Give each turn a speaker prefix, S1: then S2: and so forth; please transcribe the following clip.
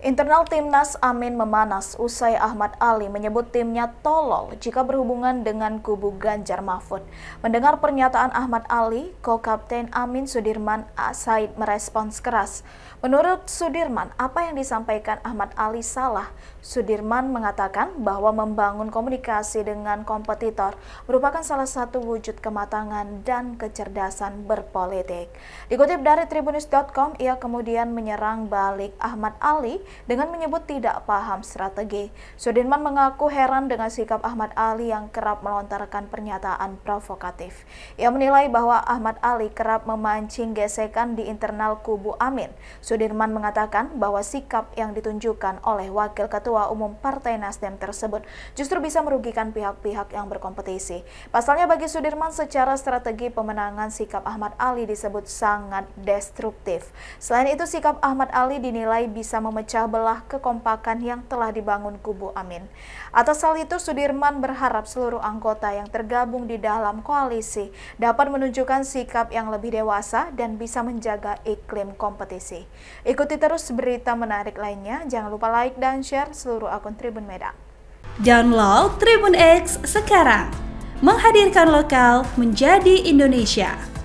S1: Internal timnas Amin memanas usai Ahmad Ali menyebut timnya tolol jika berhubungan dengan kubu Ganjar Mahfud. Mendengar pernyataan Ahmad Ali, Ko-Kapten Amin Sudirman Said merespons keras. Menurut Sudirman, apa yang disampaikan Ahmad Ali salah. Sudirman mengatakan bahwa membangun komunikasi dengan kompetitor merupakan salah satu wujud kematangan dan kecerdasan berpolitik. Dikutip dari tribunis.com, ia kemudian menyerang balik Ahmad Ali dengan menyebut tidak paham strategi. Sudirman mengaku heran dengan sikap Ahmad Ali yang kerap melontarkan pernyataan provokatif. Ia menilai bahwa Ahmad Ali kerap memancing gesekan di internal kubu Amin. Sudirman mengatakan bahwa sikap yang ditunjukkan oleh Wakil Ketua Umum Partai Nasdem tersebut justru bisa merugikan pihak-pihak yang berkompetisi. Pasalnya bagi Sudirman secara strategi pemenangan sikap Ahmad Ali disebut sangat destruktif. Selain itu sikap Ahmad Ali dinilai bisa memecah memecah belah kekompakan yang telah dibangun kubu Amin. Atas hal itu, Sudirman berharap seluruh anggota yang tergabung di dalam koalisi dapat menunjukkan sikap yang lebih dewasa dan bisa menjaga iklim kompetisi. Ikuti terus berita menarik lainnya. Jangan lupa like dan share seluruh akun Tribun Medan.
S2: Download Tribun X sekarang. Menghadirkan lokal menjadi Indonesia.